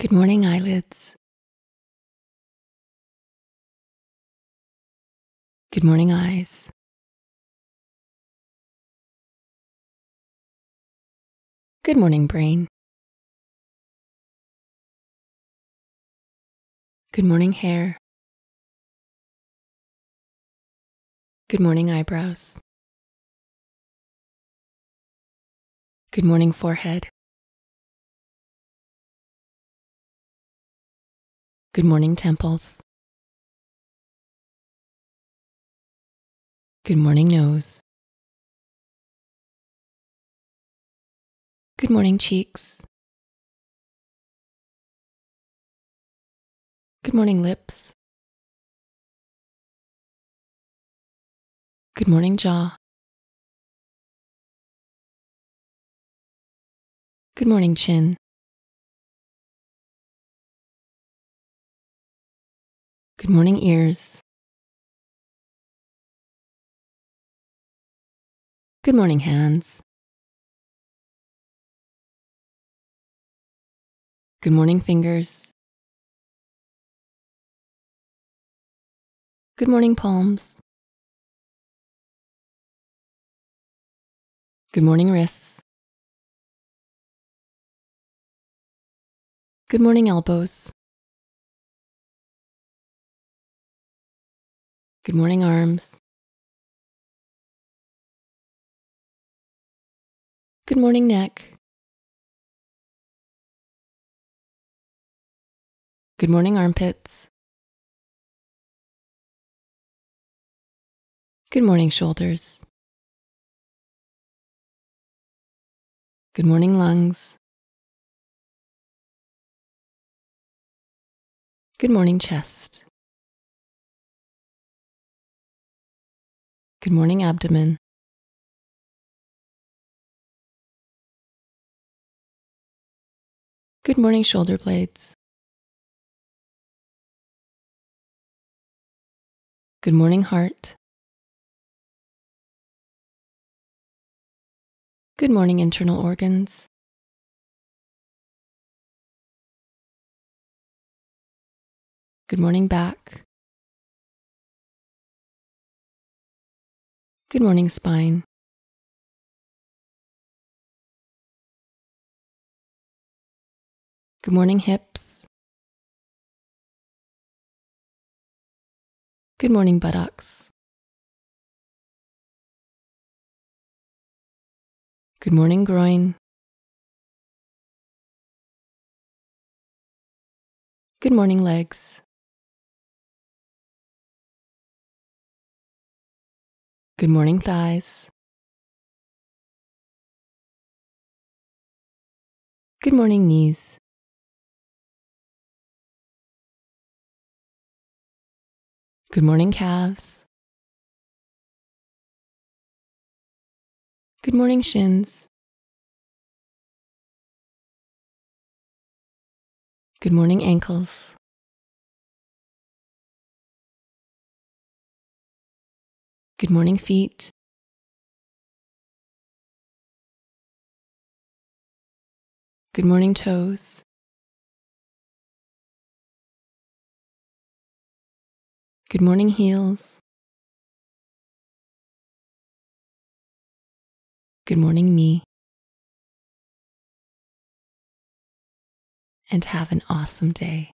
Good morning, eyelids. Good morning, eyes. Good morning, brain. Good morning, hair. Good morning, eyebrows. Good morning, forehead. Good morning, temples. Good morning, nose. Good morning, cheeks. Good morning, lips. Good morning, jaw. Good morning, chin. Good morning, ears. Good morning, hands. Good morning, fingers. Good morning, palms. Good morning, wrists. Good morning, elbows. Good morning, arms. Good morning, neck. Good morning, armpits. Good morning, shoulders. Good morning, lungs. Good morning, chest. Good morning, abdomen. Good morning, shoulder blades. Good morning, heart. Good morning, internal organs. Good morning, back. Good morning, spine. Good morning, hips. Good morning, buttocks. Good morning, groin. Good morning, legs. Good morning, thighs. Good morning, knees. Good morning, calves. Good morning, shins. Good morning, ankles. Good morning, feet. Good morning, toes. Good morning, heels. Good morning, me. And have an awesome day.